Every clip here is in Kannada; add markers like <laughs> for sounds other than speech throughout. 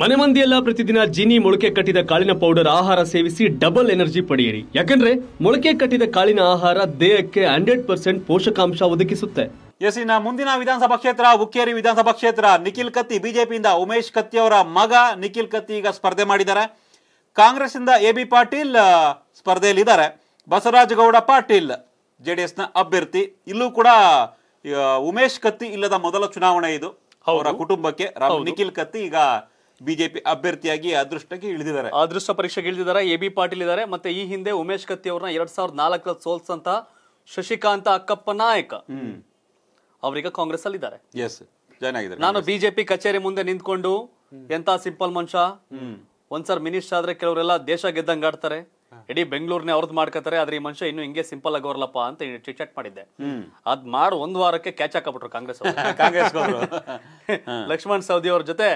ಮನೆ ಮಂದಿಯೆಲ್ಲ ಪ್ರತಿದಿನ ಜೀನಿ ಮೊಳಕೆ ಕಟ್ಟಿದ ಕಾಳಿನ ಪೌಡರ್ ಆಹಾರ ಸೇವಿಸಿ ಡಬಲ್ ಎನರ್ಜಿ ಪಡೆಯಿರಿ ಯಾಕಂದ್ರೆ ಮೊಳಕೆ ಕಟ್ಟಿದ ಕಾಳಿನ ಆಹಾರ ದೇಹಕ್ಕೆ ಹಂಡ್ರೆಡ್ ಪರ್ಸೆಂಟ್ ಪೋಷಕಾಂಶ ಒದಗಿಸುತ್ತೆ ಎಸ್ ಇನ್ನ ಮುಂದಿನ ವಿಧಾನಸಭಾ ಕ್ಷೇತ್ರ ಹುಕ್ಕೇರಿ ವಿಧಾನಸಭಾ ಕ್ಷೇತ್ರ ನಿಖಿಲ್ ಕತ್ತಿ ಬಿಜೆಪಿಯಿಂದ ಉಮೇಶ್ ಕತ್ತಿ ಅವರ ಮಗ ನಿಖಿಲ್ ಕತ್ತಿ ಈಗ ಸ್ಪರ್ಧೆ ಮಾಡಿದ್ದಾರೆ ಕಾಂಗ್ರೆಸ್ ಇಂದ ಎ ಬಿ ಪಾಟೀಲ್ ಸ್ಪರ್ಧೆಯಲ್ಲಿದ್ದಾರೆ ಗೌಡ ಪಾಟೀಲ್ ಜೆಡಿಎಸ್ ನ ಅಭ್ಯರ್ಥಿ ಇಲ್ಲೂ ಕೂಡ ಉಮೇಶ್ ಕತ್ತಿ ಇಲ್ಲದ ಮೊದಲ ಚುನಾವಣೆ ಇದು ಅವರ ಕುಟುಂಬಕ್ಕೆ ನಿಖಿಲ್ ಕತ್ತಿ ಈಗ ಬಿಜೆಪಿ ಅಭ್ಯರ್ಥಿಯಾಗಿ ಅದೃಷ್ಟಕ್ಕೆ ಇಳಿದಿದ್ದಾರೆ ಅದೃಷ್ಟ ಪರೀಕ್ಷೆಗೆ ಇಳಿದಿದ್ದಾರೆ ಎ ಬಿ ಪಾಟೀಲ್ ಇದ್ದಾರೆ ಮತ್ತೆ ಈ ಹಿಂದೆ ಉಮೇಶ್ ಕತ್ತಿ ಅವ್ರನ್ನ ಎರಡ್ ಸಾವಿರದ ನಾಲ್ಕರಲ್ಲಿ ಸೋಲ್ಸಂತ ಶಶಿಕಾಂತ ಅಕ್ಕಪ್ಪ ನಾಯಕ ಅವರೀಗ ಕಾಂಗ್ರೆಸ್ ಅಲ್ಲಿ ಇದ್ದಾರೆ ಎಸ್ ಜಾಯ್ನ್ ಆಗಿದ್ದಾರೆ ನಾನು ಬಿಜೆಪಿ ಕಚೇರಿ ಮುಂದೆ ನಿಂತ್ಕೊಂಡು ಎಂತ ಸಿಂಪಲ್ ಮನುಷ್ಯ ಒಂದ್ಸರ್ ಮಿನಿಸ್ಟರ್ ಆದ್ರೆ ಕೆಲವರೆಲ್ಲ ದೇಶ ಗೆದ್ದಂಗಾಡ್ತಾರೆ ಆಡ್ತಾರೆ ಇಡೀ ಬೆಂಗಳೂರನ್ನೇ ಅವ್ರದ್ದು ಮಾಡ್ಕೋತಾರೆ ಆದ್ರೆ ಈ ಮನುಷ್ಯ ಇನ್ನು ಹಿಂಗೆ ಸಿಂಪಲ್ ಆಗಿ ಅಂತ ಚಿಟ್ಚಾಟ್ ಮಾಡಿದ್ದೆ ಅದ್ ಮಾಡಿ ಒಂದ್ ವಾರಕ್ಕೆ ಕ್ಯಾಚ್ ಹಾಕಬಿಟ್ರು ಕಾಂಗ್ರೆಸ್ <laughs> ಕಾಂಗ್ರೆಸ್ <laughs> ಲಕ್ಷ್ಮಣ್ ಸೌದಿ ಅವ್ರ ಜೊತೆ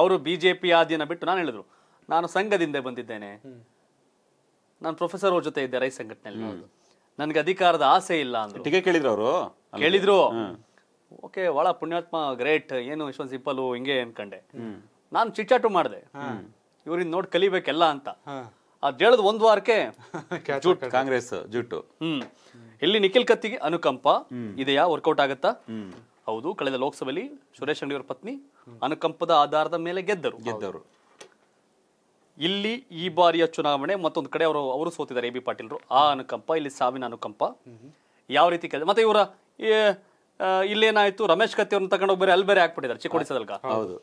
ಅವರು ಬಿಜೆಪಿ ಆದಿನ ಬಿಟ್ಟು ನಾನು ಹೇಳಿದ್ರು ನಾನು ಸಂಘದಿಂದ ಬಂದಿದ್ದೇನೆ ನಾನು ಪ್ರೊಫೆಸರ್ ಅವ್ರ ಜೊತೆ ಇದ್ದೆ ರೈ ಸಂಘಟನೆಯಲ್ಲಿ ನನ್ಗೆ ಅಧಿಕಾರದ ಆಸೆ ಇಲ್ಲ ಅಂತ ಕೇಳಿದ್ರು ಅವರು ಕೇಳಿದ್ರು ಓಕೆ ಒಳ ಪುಣ್ಯಾತ್ಮ ಗ್ರೇಟ್ ಏನು ಇಷ್ಟೊಂದು ಸಿಂಪಲ್ ಹಿಂಗೆ ಅನ್ಕಂಡೆ ನಾನು ಚಿಟ್ಚಾಟು ಮಾಡಿದೆ ಇವ್ರಿಂದ ನೋಡಿ ಕಲಿಬೇಕೆಲ್ಲ ಅಂತ ಅದ್ ಜೇಳದ ಒಂದು ವಾರಕ್ಕೆ <laughs> ಕಾಂಗ್ರೆಸ್ ಜುಟ್ಟು ಹ್ಮ್ ಇಲ್ಲಿ ನಿಖಿಲ್ ಕತ್ತಿಗೆ ಅನುಕಂಪ ಇದೆಯಾ ವರ್ಕೌಟ್ ಆಗತ್ತಾ ಹೌದು ಕಳೆದ ಲೋಕಸಭೆಯಲ್ಲಿ ಸುರೇಶ್ ಅಂಗಡಿ ಅವರ ಪತ್ನಿ ಅನುಕಂಪದ ಆಧಾರದ ಮೇಲೆ ಗೆದ್ದರು ಗೆದ್ದರು ಇಲ್ಲಿ ಈ ಬಾರಿಯ ಚುನಾವಣೆ ಮತ್ತೊಂದು ಕಡೆ ಅವರು ಅವರು ಸೋತಿದ್ದಾರೆ ಎ ಬಿ ಪಾಟೀಲ್ರು ಆ ಅನುಕಂಪ ಇಲ್ಲಿ ಸಾವಿನ ಅನುಕಂಪ ಯಾವ ರೀತಿ ಕೆಲಸ ಮತ್ತೆ ಇವರ ಇಲ್ಲೇನಾಯ್ತು ರಮೇಶ್ ಕತ್ತಿ ಅವ್ರನ್ನ ತಗೊಂಡು ಬೇರೆ ಅಲ್ಲಿ ಬೇರೆ ಹಾಕ್ಬಿಟ್ಟಿದ್ದಾರೆ ಹೌದು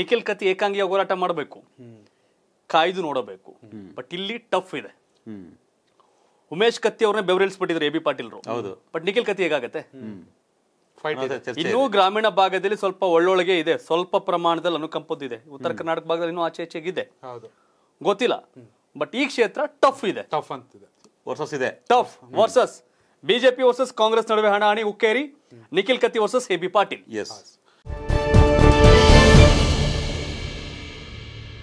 ನಿಖಿಲ್ ಕತ್ತಿ ಏಕಾಂಗಿಯಾಗಿ ಹೋರಾಟ ಮಾಡಬೇಕು ಕಾಯ್ದು ನೋಡಬೇಕು ಬಟ್ ಇಲ್ಲಿ ಟಫ್ ಇದೆ ಉಮೇಶ್ ಕತ್ತಿ ಅವ್ರನ್ನ ಬೆವರಿಲ್ಸ್ಬಿಟ್ಟಿದ್ರು ಎ ಬಿ ಪಾಟೀಲ್ರು ಹೌದು ಬಟ್ ನಿಖಿಲ್ ಕತ್ತಿ ಹೇಗಾಗತ್ತೆ ಇನ್ನೂ ಗ್ರಾಮೀಣ ಭಾಗದಲ್ಲಿ ಸ್ವಲ್ಪ ಒಳ್ಳೊಳಗೆ ಇದೆ ಸ್ವಲ್ಪ ಪ್ರಮಾಣದಲ್ಲಿ ಅನುಕಂಪದ್ದಿದೆ ಉತ್ತರ ಕರ್ನಾಟಕ ಭಾಗದಲ್ಲಿ ಇನ್ನೂ ಆಚೆ ಇದೆ ಗೊತ್ತಿಲ್ಲ ಬಟ್ ಈ ಕ್ಷೇತ್ರ ಟಫ್ ಇದೆ ಟಫ್ ಇದೆ ವರ್ಸಸ್ ಇದೆ tough versus BJP versus Congress ನಡುವೆ ಹಣಿ ಉಕ್ಕೇರಿ ನಿಖಿಲ್ ಕತ್ತಿ versus A B Patil S